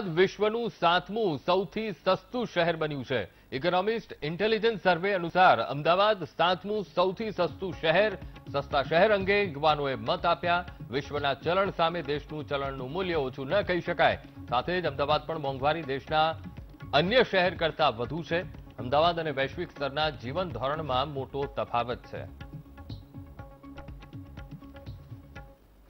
વિશ્વનું સાતમું સૌથી સસ્તું શહેર બન્યું છે ઇકોનોમિસ્ટ ઇન્ટેલિજન્સ સર્વે અનુસાર અમદાવાદ સાતમું સૌથી સસ્તું શહેર સસ્તા શહેર અંગે યુવાનોએ મત આપ્યા વિશ્વના ચલણ સામે દેશનું ચલણનું મૂલ્ય ઓછું ન કહી શકાય સાથે જ અમદાવાદ પણ મોંઘવારી દેશના અન્ય શહેર કરતા વધુ છે અમદાવાદ અને વૈશ્વિક સ્તરના જીવન ધોરણમાં મોટો તફાવત છે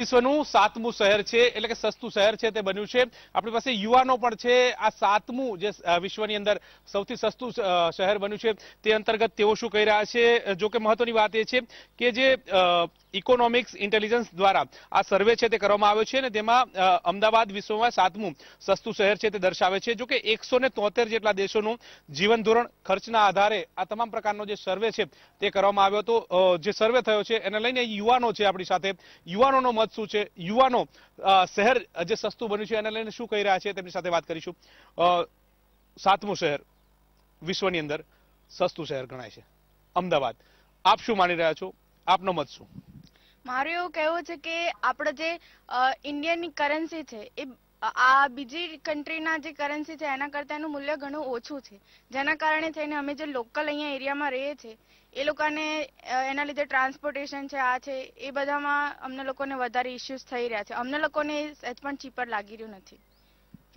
વિશ્વનું સાતમું શહેર છે એટલે કે સસ્તું શહેર છે તે બન્યું છે આપણી પાસે યુવાનો પણ છે આ સાતમું જે વિશ્વની અંદર સૌથી સસ્તું શહેર બન્યું છે તે અંતર્ગત તેઓ શું કહી રહ્યા છે જોકે મહત્વની વાત એ છે કે જે ઇકોનોમિક્સ ઇન્ટેલિજન્સ દ્વારા આ સર્વે છે તે કરવામાં આવ્યો છે અને તેમાં અમદાવાદ વિશ્વમાં સાતમું સસ્તું શહેર છે તે દર્શાવે છે જો કે એકસો જેટલા દેશોનું જીવન ધોરણ ખર્ચના આધારે આ તમામ પ્રકારનો જે સર્વે છે તે કરવામાં આવ્યો હતો જે સર્વે થયો છે એને લઈને યુવાનો છે આપણી સાથે યુવાનોનો મત શું છે યુવાનો શહેર જે સસ્તું બન્યું છે એને લઈને શું કહી રહ્યા છે તેમની સાથે વાત કરીશું સાતમું શહેર વિશ્વની અંદર સસ્તું શહેર ગણાય છે અમદાવાદ આપ શું માની રહ્યા છો આપનો મત શું મારું એવું કહેવું છે કે આપણે જે ઇન્ડિયનની કરન્સી છે એ આ બીજી કન્ટ્રીના જે કરન્સી છે એના કરતાં એનું મૂલ્ય ઘણું ઓછું છે જેના કારણે થઈને અમે જે લોકલ અહીંયા એરિયામાં રહીએ છીએ એ લોકોને એના લીધે ટ્રાન્સપોર્ટેશન છે આ છે એ બધામાં અમને લોકોને વધારે ઇસ્યુઝ થઈ રહ્યા છે અમને લોકોને સહેજ પણ ચીપર લાગી રહ્યું નથી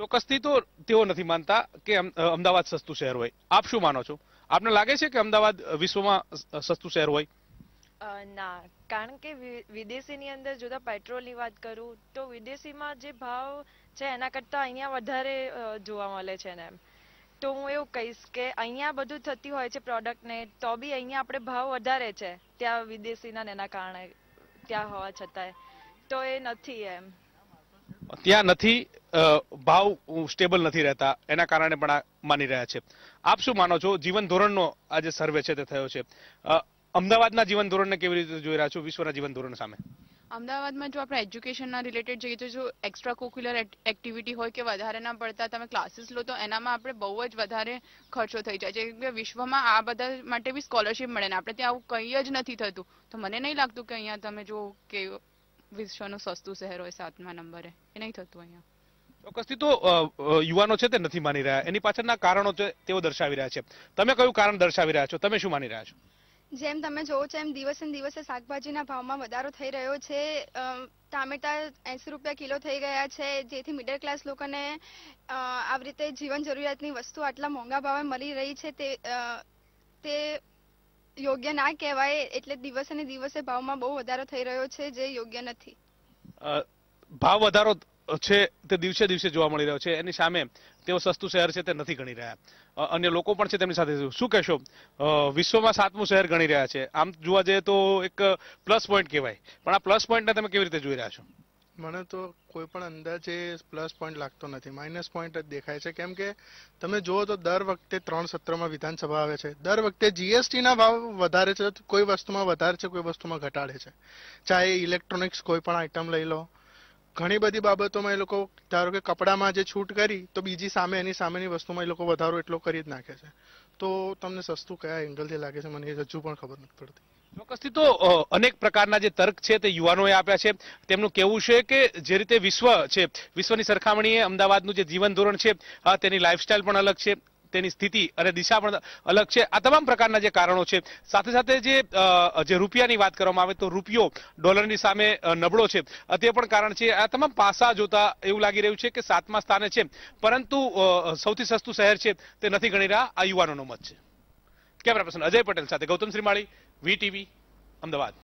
ચોક્કસથી તો તેઓ નથી માનતા કે અમદાવાદ સસ્તું શહેર હોય આપ શું માનો છો આપને લાગે છે કે અમદાવાદ વિશ્વમાં સસ્તું શહેર હોય ના કારણ કે વિદેશીની અંદર જોતા પેટ્રોલની વાત કરું તો વિદેશીમાં જે ભાવ છે એના કરતાં અહીંયા વધારે જોવા મળે છે ને એમ તો હું એવું કહીશ કે અહીંયા બધું થતી હોય છે પ્રોડક્ટને તો બી અહીંયા આપણે ભાવ વધારે છે ત્યાં વિદેશીના એના કારણે ત્યાં હોવા છતાંય તો એ નથી એમ ત્યાં નથી ભાવ સ્ટેબલ નથી રહેતા એના કારણે પણ માની રહ્યા છે આપ શું માનો છો જીવન ધોરણનો આજે સર્વે છે તે થયો છે અમદાવાદના જીવન ધોરણને કેવી રીતે જોઈ રહ્યા છો વિશ્વના જીવન ધોરણ સામે અમદાવાદમાં જો આપણે એજ્યુકેશનના રિલેટેડ જઈએ તો જો એક્સ્ટ્રા કોક્યુલર એક્ટિવિટી હોય કે વધારે ના પડતા તમે ક્લાસીસ લો તો એનામાં આપણે બહુ જ વધારે ખર્ચો થઈ જાય છે કે વિશ્વમાં આ બધા માટે બી સ્કોલરશિપ મળે ને આપણે ત્યાં આવું કંઈ જ નથી થતું તો મને નહીં લાગતું કે અહીંયા તમે જો કે વિશ્વનું સસ્તું શહેર હોય સાતમા નંબરે એ નહીં થતું અહીંયા ચોક્કસથી તો યુવાનો છે તે નથી માની રહ્યા એની પાછળના કારણો તેઓ દર્શાવી રહ્યા છે તમે કયું કારણ દર્શાવી રહ્યા છો તમે શું માની રહ્યા છો જેમ તમે જોવો છો એમ દિવસે દિવસે શાકભાજીના ભાવમાં વધારો થઈ રહ્યો છે ટામેટા એંસી રૂપિયા કિલો થઈ ગયા છે જેથી મિડલ ક્લાસ લોકોને આવી રીતે જીવન જરૂરિયાતની વસ્તુ આટલા મોંઘા ભાવે મળી રહી છે તે તે યોગ્ય ના કહેવાય એટલે દિવસે ને દિવસે ભાવમાં બહુ વધારો થઈ રહ્યો છે જે યોગ્ય નથી ભાવ વધારો છે તે દિવસે દિવસે જોવા મળી રહ્યો છે એની સામે તેઓ સસ્તું શહેર છે તે નથી ગણી રહ્યા અન્ય લોકો પણ છે તેમની સાથે શું કહેશો વિશ્વમાં સાતમું શહેર ગણી રહ્યા છે આમ જોવા જઈએ તો એક પ્લસ પોઈન્ટ કહેવાય પણ આ પ્લસ પોઈન્ટને તમે કેવી રીતે જોઈ રહ્યા છો મને તો કોઈ પણ અંદાજે પ્લસ પોઈન્ટ લાગતો નથી માઇનસ પોઈન્ટ જ દેખાય છે કેમ કે તમે જુઓ તો દર વખતે ત્રણ સત્રમાં વિધાનસભા આવે છે દર વખતે જીએસટીના ભાવ વધારે છે કોઈ વસ્તુમાં વધારે છે કોઈ વસ્તુમાં ઘટાડે છે ચાહે ઇલેક્ટ્રોનિક્સ કોઈ પણ આઇટમ લઈ લો ઘણી બધી બાબતોમાં એ લોકો ધારો કે કપડામાં જે છૂટ કરી તો બીજી સામે એની સામેની વસ્તુમાં એ લોકો વધારો એટલો કરી જ નાખે છે તો તમને સસ્તું કયા એંગલથી લાગે છે મને એ હજુ પણ ખબર નથી પડતી ચોક્કસથી તો અનેક પ્રકારના જે તર્ક છે તે યુવાનોએ આપ્યા છે તેમનું કહેવું છે કે જે રીતે વિશ્વ છે વિશ્વની સરખામણીએ અમદાવાદનું જે જીવન ધોરણ છે તેની લાઇફસ્ટાઇલ પણ અલગ છે તેની સ્થિતિ અને દિશા પણ અલગ છે આ તમામ પ્રકારના જે કારણો છે સાથે સાથે જે રૂપિયાની વાત કરવામાં આવે તો રૂપિયો ડોલરની સામે નબળો છે તે પણ કારણ છે આ તમામ પાસા જોતા એવું લાગી રહ્યું છે કે સાતમા સ્થાને છે પરંતુ સૌથી સસ્તું શહેર છે તે નથી ગણી રહ્યા આ યુવાનોનો મત છે કેમેરા પર્સન અજય પટેલ સાથે ગૌતમ શ્રીમાળી વીટીવી અમદાવાદ